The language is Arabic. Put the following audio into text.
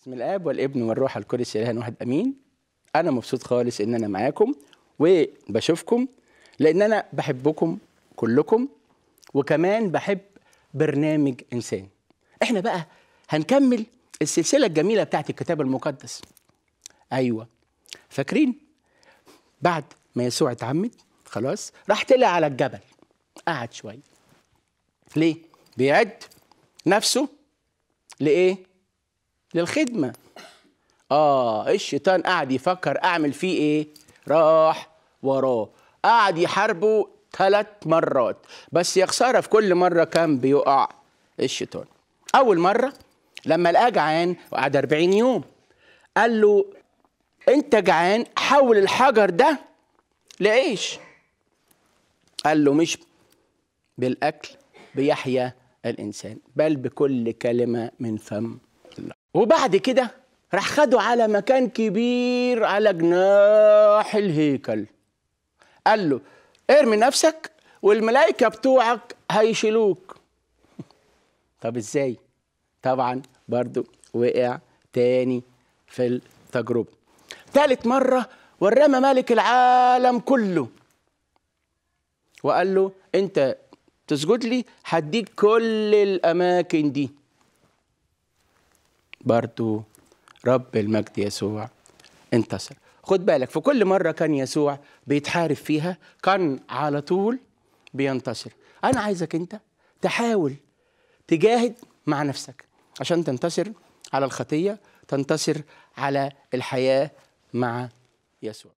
بسم الاب والابن والروح القدس الهنا واحد امين انا مبسوط خالص ان انا معاكم وبشوفكم لان انا بحبكم كلكم وكمان بحب برنامج انسان احنا بقى هنكمل السلسله الجميله بتاعت الكتاب المقدس ايوه فاكرين بعد ما يسوع اتعمد خلاص راح طلع على الجبل قعد شويه ليه بيعد نفسه لايه للخدمة آه الشيطان قاعد يفكر أعمل فيه إيه راح وراه قعد يحاربه ثلاث مرات بس يخسر في كل مرة كان بيقع الشيطان أول مرة لما لقاه جعان وقعد 40 يوم قال له أنت جعان حول الحجر ده لعيش قال له مش بالأكل بيحيا الإنسان بل بكل كلمة من فم وبعد كده راح خده على مكان كبير على جناح الهيكل قال له ارمي نفسك والملائكه بتوعك هيشيلوك طب ازاي طبعا برضو وقع تاني في التجربه تالت مره ورمى مالك العالم كله وقال له انت تسجد لي هديك كل الاماكن دي برضو رب المجد يسوع انتصر خد بالك في كل مرة كان يسوع بيتحارب فيها كان على طول بينتصر أنا عايزك أنت تحاول تجاهد مع نفسك عشان تنتصر على الخطية تنتصر على الحياة مع يسوع